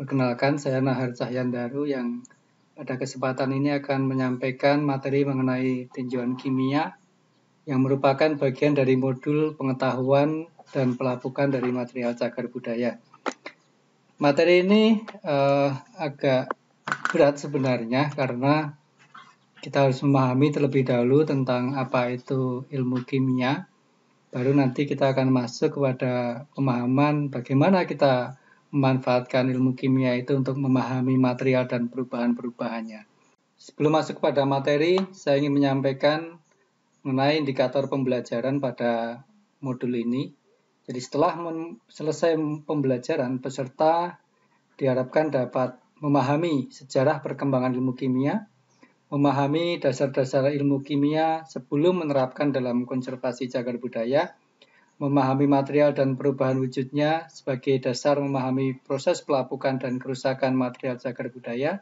perkenalkan saya Nahar Cahyandaru yang pada kesempatan ini akan menyampaikan materi mengenai tinjauan kimia yang merupakan bagian dari modul pengetahuan dan pelapukan dari material cagar budaya. Materi ini uh, agak berat sebenarnya karena kita harus memahami terlebih dahulu tentang apa itu ilmu kimia. Baru nanti kita akan masuk kepada pemahaman bagaimana kita memanfaatkan ilmu kimia itu untuk memahami material dan perubahan-perubahannya. Sebelum masuk pada materi, saya ingin menyampaikan mengenai indikator pembelajaran pada modul ini. Jadi setelah selesai pembelajaran, peserta diharapkan dapat memahami sejarah perkembangan ilmu kimia, memahami dasar-dasar ilmu kimia sebelum menerapkan dalam konservasi cagar budaya, memahami material dan perubahan wujudnya sebagai dasar memahami proses pelapukan dan kerusakan material cagar budaya.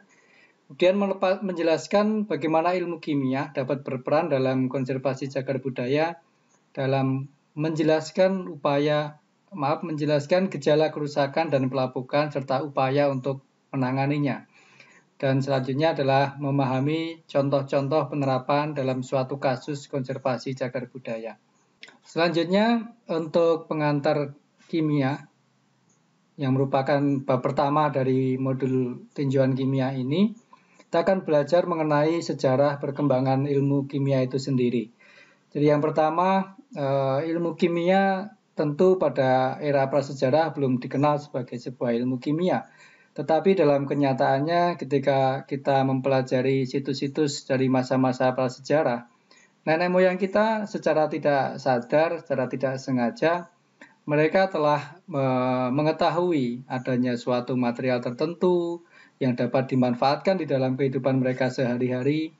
Kemudian menjelaskan bagaimana ilmu kimia dapat berperan dalam konservasi cagar budaya dalam menjelaskan upaya maaf menjelaskan gejala kerusakan dan pelapukan serta upaya untuk menanganinya. Dan selanjutnya adalah memahami contoh-contoh penerapan dalam suatu kasus konservasi cagar budaya. Selanjutnya untuk pengantar kimia yang merupakan bab pertama dari modul tinjauan kimia ini, kita akan belajar mengenai sejarah perkembangan ilmu kimia itu sendiri. Jadi yang pertama, eh, ilmu kimia tentu pada era prasejarah belum dikenal sebagai sebuah ilmu kimia. Tetapi dalam kenyataannya ketika kita mempelajari situs-situs dari masa-masa prasejarah, Nenek moyang kita secara tidak sadar, secara tidak sengaja, mereka telah e, mengetahui adanya suatu material tertentu yang dapat dimanfaatkan di dalam kehidupan mereka sehari-hari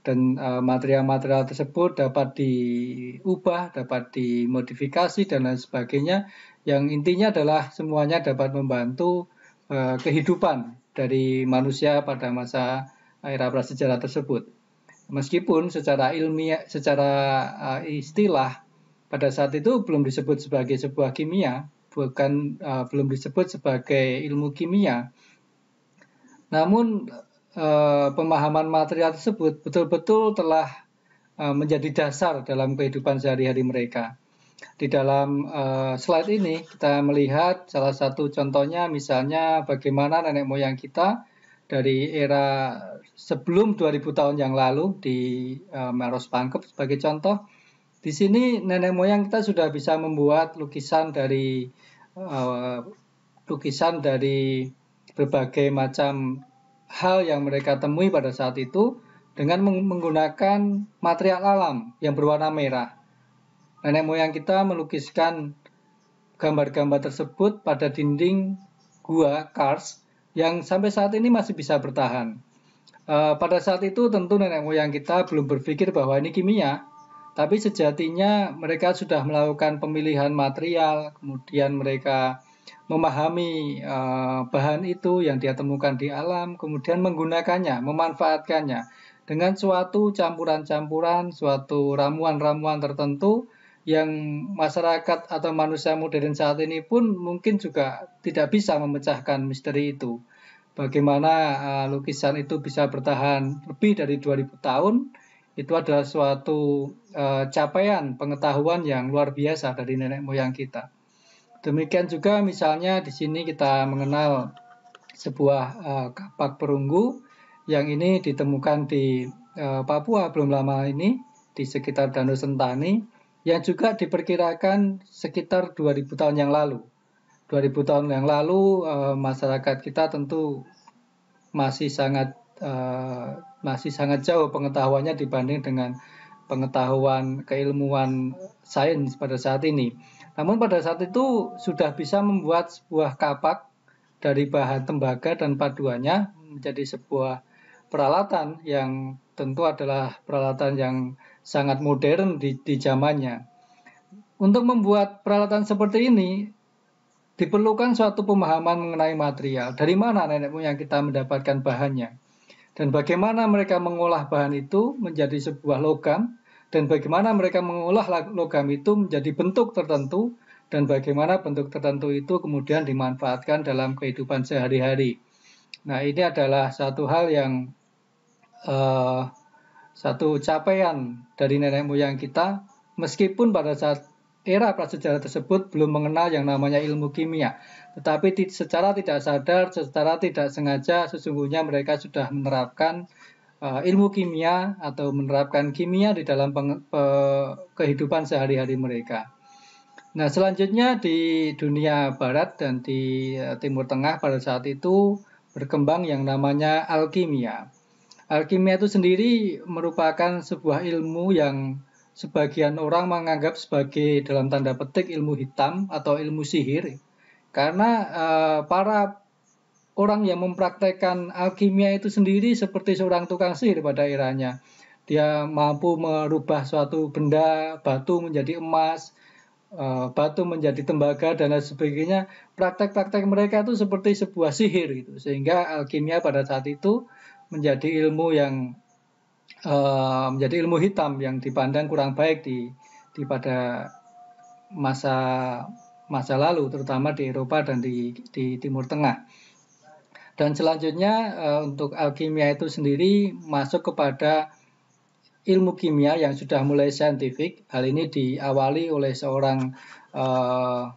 dan e, material-material tersebut dapat diubah, dapat dimodifikasi dan lain sebagainya. Yang intinya adalah semuanya dapat membantu e, kehidupan dari manusia pada masa era prasejarah tersebut. Meskipun secara ilmiah, secara uh, istilah pada saat itu belum disebut sebagai sebuah kimia, bukan uh, belum disebut sebagai ilmu kimia. Namun uh, pemahaman material tersebut betul-betul telah uh, menjadi dasar dalam kehidupan sehari-hari mereka. Di dalam uh, slide ini kita melihat salah satu contohnya misalnya bagaimana nenek moyang kita dari era sebelum 2000 tahun yang lalu di uh, eh, Maros Pangkep sebagai contoh. Di sini nenek moyang kita sudah bisa membuat lukisan dari uh, lukisan dari berbagai macam hal yang mereka temui pada saat itu dengan menggunakan material alam yang berwarna merah. Nenek moyang kita melukiskan gambar-gambar tersebut pada dinding gua kars yang sampai saat ini masih bisa bertahan. Uh, pada saat itu tentu nenek moyang kita belum berpikir bahwa ini kimia, tapi sejatinya mereka sudah melakukan pemilihan material, kemudian mereka memahami uh, bahan itu yang dia temukan di alam, kemudian menggunakannya, memanfaatkannya dengan suatu campuran-campuran, suatu ramuan-ramuan tertentu yang masyarakat atau manusia modern saat ini pun mungkin juga tidak bisa memecahkan misteri itu. Bagaimana uh, lukisan itu bisa bertahan lebih dari 2000 tahun itu adalah suatu uh, capaian pengetahuan yang luar biasa dari nenek moyang kita. Demikian juga misalnya di sini kita mengenal sebuah uh, kapak perunggu yang ini ditemukan di uh, Papua belum lama ini di sekitar Danau Sentani yang juga diperkirakan sekitar 2000 tahun yang lalu. 2000 tahun yang lalu eh, masyarakat kita tentu masih sangat eh, masih sangat jauh pengetahuannya dibanding dengan pengetahuan keilmuan sains pada saat ini. Namun pada saat itu sudah bisa membuat sebuah kapak dari bahan tembaga dan paduannya menjadi sebuah peralatan yang tentu adalah peralatan yang sangat modern di, di zamannya. Untuk membuat peralatan seperti ini, diperlukan suatu pemahaman mengenai material. Dari mana nenek moyang kita mendapatkan bahannya? Dan bagaimana mereka mengolah bahan itu menjadi sebuah logam, dan bagaimana mereka mengolah logam itu menjadi bentuk tertentu, dan bagaimana bentuk tertentu itu kemudian dimanfaatkan dalam kehidupan sehari-hari. Nah, ini adalah satu hal yang uh, satu capaian dari nenek moyang kita, meskipun pada saat era prasejarah tersebut belum mengenal yang namanya ilmu kimia. Tetapi secara tidak sadar, secara tidak sengaja, sesungguhnya mereka sudah menerapkan uh, ilmu kimia atau menerapkan kimia di dalam peng, kehidupan sehari-hari mereka. Nah, selanjutnya di dunia barat dan di uh, timur tengah pada saat itu berkembang yang namanya alkimia. Alkimia itu sendiri merupakan sebuah ilmu yang sebagian orang menganggap sebagai dalam tanda petik ilmu hitam atau ilmu sihir. Karena uh, para orang yang mempraktekkan alkimia itu sendiri seperti seorang tukang sihir pada eranya. Dia mampu merubah suatu benda, batu menjadi emas, eh, batu menjadi tembaga dan lain sebagainya. Praktek-praktek mereka itu seperti sebuah sihir gitu. Sehingga alkimia pada saat itu menjadi ilmu yang uh, menjadi ilmu hitam yang dipandang kurang baik di, di pada masa masa lalu terutama di Eropa dan di, di Timur Tengah. Dan selanjutnya uh, untuk alkimia itu sendiri masuk kepada ilmu kimia yang sudah mulai saintifik. Hal ini diawali oleh seorang uh,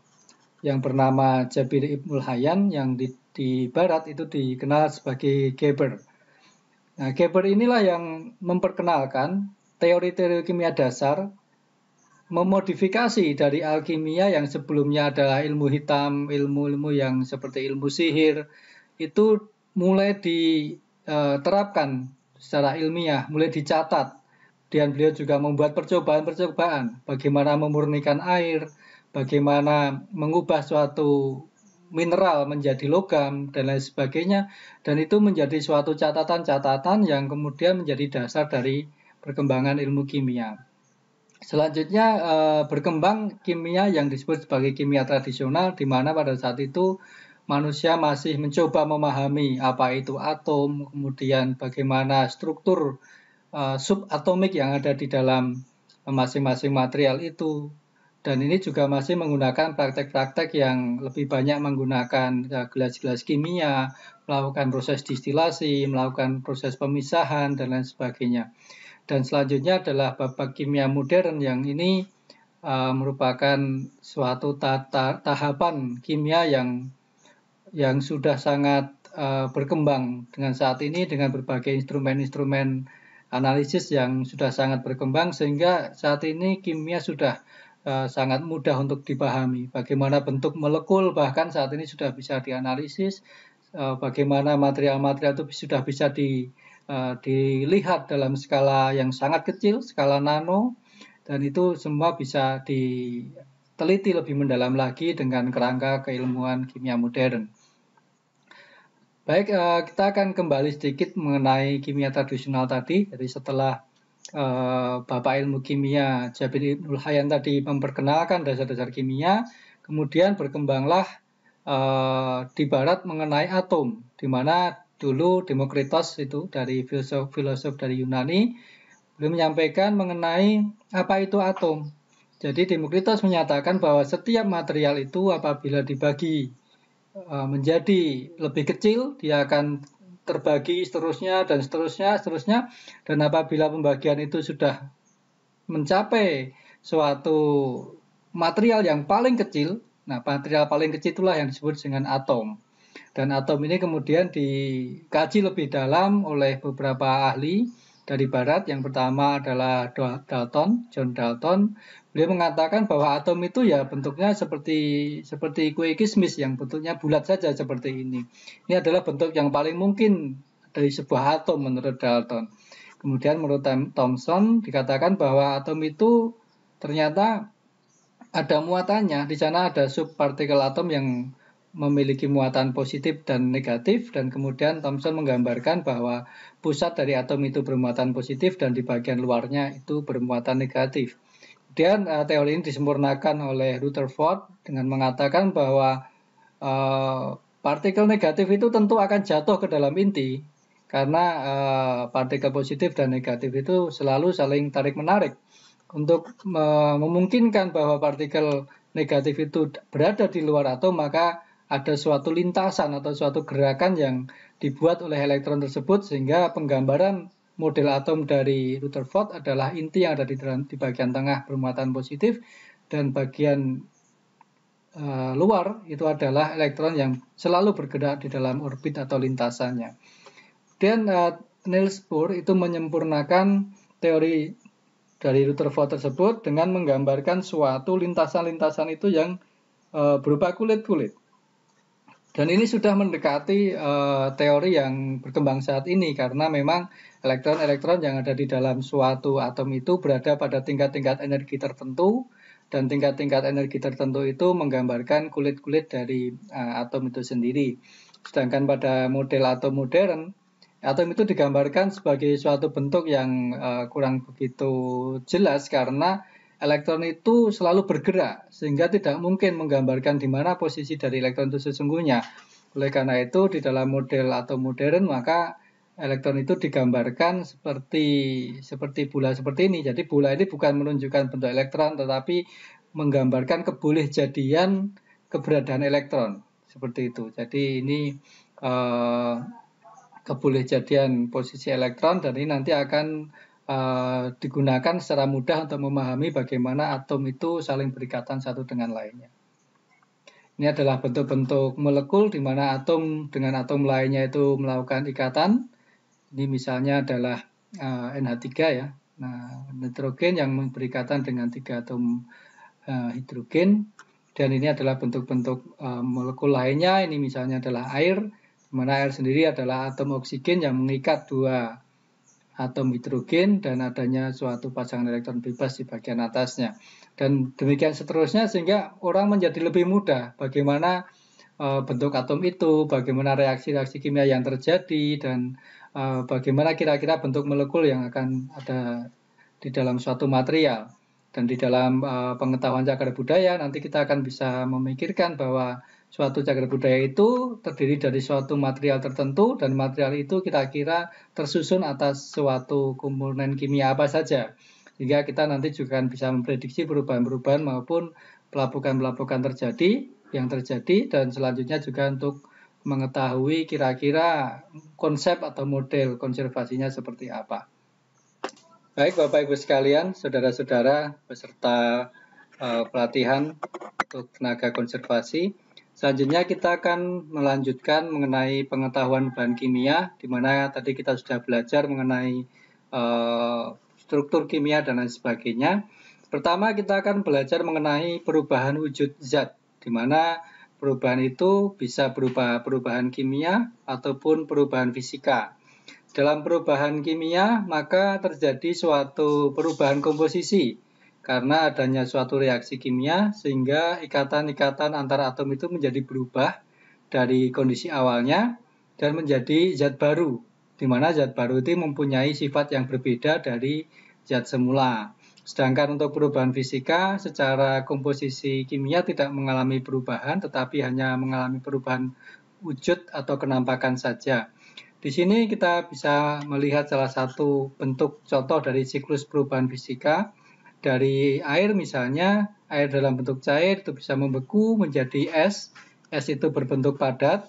yang bernama Jabir Ibnul Hayyan yang di, di barat itu dikenal sebagai Geber. Nah, Geber inilah yang memperkenalkan teori-teori kimia dasar memodifikasi dari alkimia yang sebelumnya adalah ilmu hitam, ilmu-ilmu yang seperti ilmu sihir itu mulai diterapkan eh, secara ilmiah, mulai dicatat. Dan beliau juga membuat percobaan-percobaan bagaimana memurnikan air, bagaimana mengubah suatu mineral menjadi logam dan lain sebagainya dan itu menjadi suatu catatan-catatan yang kemudian menjadi dasar dari perkembangan ilmu kimia. Selanjutnya eh, berkembang kimia yang disebut sebagai kimia tradisional di mana pada saat itu manusia masih mencoba memahami apa itu atom, kemudian bagaimana struktur eh, subatomik yang ada di dalam masing-masing material itu, dan ini juga masih menggunakan praktek-praktek yang lebih banyak menggunakan eh, gelas-gelas kimia, melakukan proses distilasi, melakukan proses pemisahan, dan lain sebagainya. Dan selanjutnya adalah babak kimia modern yang ini uh, merupakan suatu tata, tahapan kimia yang yang sudah sangat uh, berkembang dengan saat ini dengan berbagai instrumen-instrumen analisis yang sudah sangat berkembang sehingga saat ini kimia sudah Eh, sangat mudah untuk dipahami. Bagaimana bentuk molekul bahkan saat ini sudah bisa dianalisis, eh, bagaimana material-material itu sudah bisa di, eh, dilihat dalam skala yang sangat kecil, skala nano, dan itu semua bisa diteliti lebih mendalam lagi dengan kerangka keilmuan kimia modern. Baik, kita akan kembali sedikit mengenai kimia tradisional tadi. Jadi setelah Eh, Bapak Ilmu Kimia Jabir Ibnul Hayyan tadi memperkenalkan dasar-dasar kimia, kemudian berkembanglah uh, di barat mengenai atom, di mana dulu Demokritos itu dari filsuf-filsuf dari Yunani belum menyampaikan mengenai apa itu atom. Jadi Demokritos menyatakan bahwa setiap material itu apabila dibagi eh, menjadi lebih kecil, dia akan terbagi seterusnya dan seterusnya seterusnya dan apabila pembagian itu sudah mencapai suatu material yang paling kecil nah material paling kecil itulah yang disebut dengan atom dan atom ini kemudian dikaji lebih dalam oleh beberapa ahli dari barat yang pertama adalah Dalton John Dalton beliau mengatakan bahwa atom itu ya bentuknya seperti seperti kue kismis yang bentuknya bulat saja seperti ini. Ini adalah bentuk yang paling mungkin dari sebuah atom menurut Dalton. Kemudian menurut Thomson dikatakan bahwa atom itu ternyata ada muatannya. Di sana ada subpartikel atom yang memiliki muatan positif dan negatif dan kemudian Thomson menggambarkan bahwa pusat dari atom itu bermuatan positif dan di bagian luarnya itu bermuatan negatif. Kemudian uh, teori ini disempurnakan oleh Rutherford dengan mengatakan bahwa uh, partikel negatif itu tentu akan jatuh ke dalam inti karena uh, partikel positif dan negatif itu selalu saling tarik menarik. Untuk memungkinkan bahwa partikel negatif itu berada di luar atom maka ada suatu lintasan atau suatu gerakan yang dibuat oleh elektron tersebut sehingga penggambaran model atom dari Rutherford adalah inti yang ada di, di bagian tengah bermuatan positif dan bagian uh, luar itu adalah elektron yang selalu bergerak di dalam orbit atau lintasannya. Dan uh, Niels Bohr itu menyempurnakan teori dari Rutherford tersebut dengan menggambarkan suatu lintasan-lintasan itu yang uh, berupa kulit-kulit. Dan ini sudah mendekati uh, teori yang berkembang saat ini karena memang Elektron-elektron yang ada di dalam suatu atom itu berada pada tingkat-tingkat energi tertentu dan tingkat-tingkat energi tertentu itu menggambarkan kulit-kulit dari uh, atom itu sendiri. Sedangkan pada model atom modern, atom itu digambarkan sebagai suatu bentuk yang uh, kurang begitu jelas karena elektron itu selalu bergerak sehingga tidak mungkin menggambarkan di mana posisi dari elektron itu sesungguhnya. Oleh karena itu di dalam model atom modern maka elektron itu digambarkan seperti seperti bola seperti ini. Jadi bola ini bukan menunjukkan bentuk elektron tetapi menggambarkan kebolehjadian keberadaan elektron seperti itu. Jadi ini uh, eh, keboleh posisi elektron dan ini nanti akan uh, digunakan secara mudah untuk memahami bagaimana atom itu saling berikatan satu dengan lainnya. Ini adalah bentuk-bentuk molekul di mana atom dengan atom lainnya itu melakukan ikatan ini misalnya adalah uh, eh, NH3 ya. Nah, nitrogen yang berikatan dengan tiga atom uh, hidrogen dan ini adalah bentuk-bentuk uh, molekul lainnya. Ini misalnya adalah air, di mana air sendiri adalah atom oksigen yang mengikat dua atom hidrogen dan adanya suatu pasangan elektron bebas di bagian atasnya. Dan demikian seterusnya sehingga orang menjadi lebih mudah bagaimana bentuk atom itu, bagaimana reaksi-reaksi kimia yang terjadi dan Eh, bagaimana kira-kira bentuk molekul yang akan ada di dalam suatu material. Dan di dalam eh, pengetahuan cagar budaya nanti kita akan bisa memikirkan bahwa suatu cagar budaya itu terdiri dari suatu material tertentu dan material itu kira-kira tersusun atas suatu komponen kimia apa saja. Sehingga kita nanti juga akan bisa memprediksi perubahan-perubahan maupun pelapukan-pelapukan terjadi yang terjadi dan selanjutnya juga untuk mengetahui kira-kira konsep atau model konservasinya seperti apa. Baik Bapak Ibu sekalian, saudara-saudara peserta uh, pelatihan untuk tenaga konservasi. Selanjutnya kita akan melanjutkan mengenai pengetahuan bahan kimia, di mana tadi kita sudah belajar mengenai uh, struktur kimia dan lain sebagainya. Pertama kita akan belajar mengenai perubahan wujud zat, di mana Perubahan itu bisa berupa perubahan kimia ataupun perubahan fisika. Dalam perubahan kimia, maka terjadi suatu perubahan komposisi karena adanya suatu reaksi kimia sehingga ikatan-ikatan antar atom itu menjadi berubah dari kondisi awalnya dan menjadi zat baru di mana zat baru itu mempunyai sifat yang berbeda dari zat semula. Sedangkan untuk perubahan fisika secara komposisi kimia tidak mengalami perubahan tetapi hanya mengalami perubahan wujud atau kenampakan saja. Di sini kita bisa melihat salah satu bentuk contoh dari siklus perubahan fisika dari air misalnya air dalam bentuk cair itu bisa membeku menjadi es. Es itu berbentuk padat.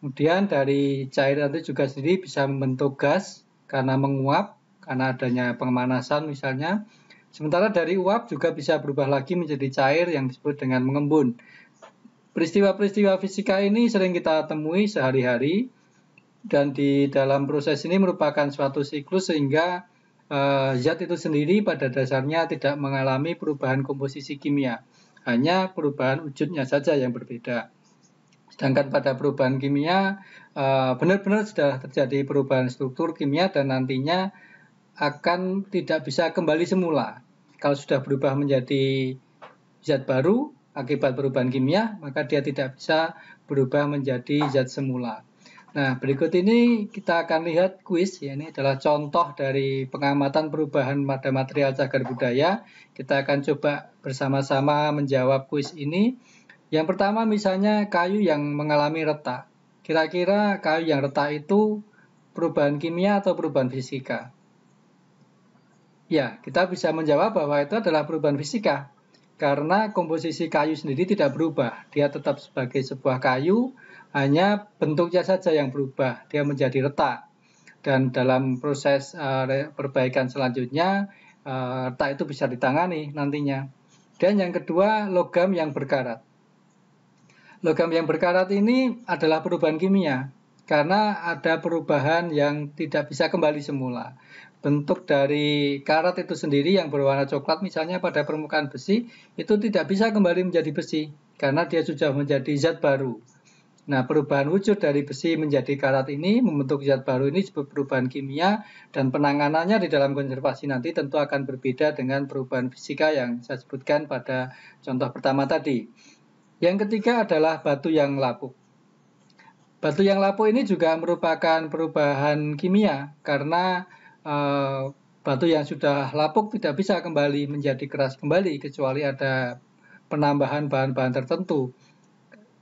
Kemudian dari cair nanti juga sendiri bisa membentuk gas karena menguap karena adanya pemanasan misalnya Sementara dari uap juga bisa berubah lagi menjadi cair yang disebut dengan mengembun. Peristiwa-peristiwa fisika ini sering kita temui sehari-hari dan di dalam proses ini merupakan suatu siklus sehingga uh, zat itu sendiri pada dasarnya tidak mengalami perubahan komposisi kimia, hanya perubahan wujudnya saja yang berbeda. Sedangkan pada perubahan kimia eh, benar-benar sudah terjadi perubahan struktur kimia dan nantinya akan tidak bisa kembali semula. Kalau sudah berubah menjadi zat baru akibat perubahan kimia, maka dia tidak bisa berubah menjadi zat semula. Nah, berikut ini kita akan lihat kuis. Ya, ini adalah contoh dari pengamatan perubahan pada material cagar budaya. Kita akan coba bersama-sama menjawab kuis ini. Yang pertama misalnya kayu yang mengalami retak. Kira-kira kayu yang retak itu perubahan kimia atau perubahan fisika? Ya, kita bisa menjawab bahwa itu adalah perubahan fisika. Karena komposisi kayu sendiri tidak berubah. Dia tetap sebagai sebuah kayu, hanya bentuknya saja yang berubah. Dia menjadi retak. Dan dalam proses uh, perbaikan selanjutnya, uh, retak itu bisa ditangani nantinya. Dan yang kedua, logam yang berkarat. Logam yang berkarat ini adalah perubahan kimia karena ada perubahan yang tidak bisa kembali semula bentuk dari karat itu sendiri yang berwarna coklat misalnya pada permukaan besi itu tidak bisa kembali menjadi besi karena dia sudah menjadi zat baru. Nah, perubahan wujud dari besi menjadi karat ini membentuk zat baru ini sebuah perubahan kimia dan penanganannya di dalam konservasi nanti tentu akan berbeda dengan perubahan fisika yang saya sebutkan pada contoh pertama tadi. Yang ketiga adalah batu yang lapuk. Batu yang lapuk ini juga merupakan perubahan kimia karena uh, batu yang sudah lapuk tidak bisa kembali menjadi keras kembali kecuali ada penambahan bahan-bahan tertentu.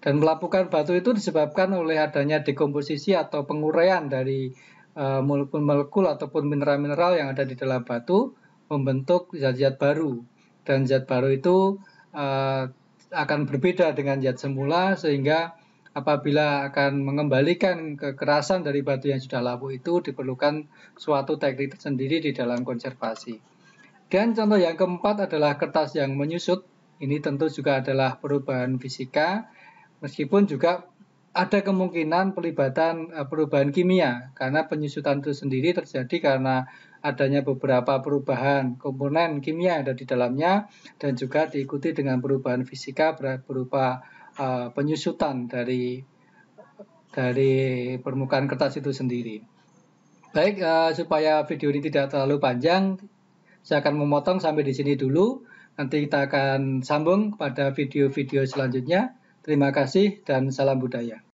Dan melapukan batu itu disebabkan oleh adanya dekomposisi atau penguraian dari molekul-molekul eh, uh, ataupun mineral-mineral yang ada di dalam batu membentuk zat-zat baru. Dan zat baru itu uh, akan berbeda dengan zat semula sehingga apabila akan mengembalikan kekerasan dari batu yang sudah lapuk itu diperlukan suatu teknik tersendiri di dalam konservasi. Dan contoh yang keempat adalah kertas yang menyusut. Ini tentu juga adalah perubahan fisika, meskipun juga ada kemungkinan pelibatan e, perubahan kimia karena penyusutan itu sendiri terjadi karena adanya beberapa perubahan komponen kimia yang ada di dalamnya dan juga diikuti dengan perubahan fisika berupa Eh, penyusutan dari dari permukaan kertas itu sendiri. Baik, uh, supaya video ini tidak terlalu panjang, saya akan memotong sampai di sini dulu. Nanti kita akan sambung pada video-video selanjutnya. Terima kasih dan salam budaya.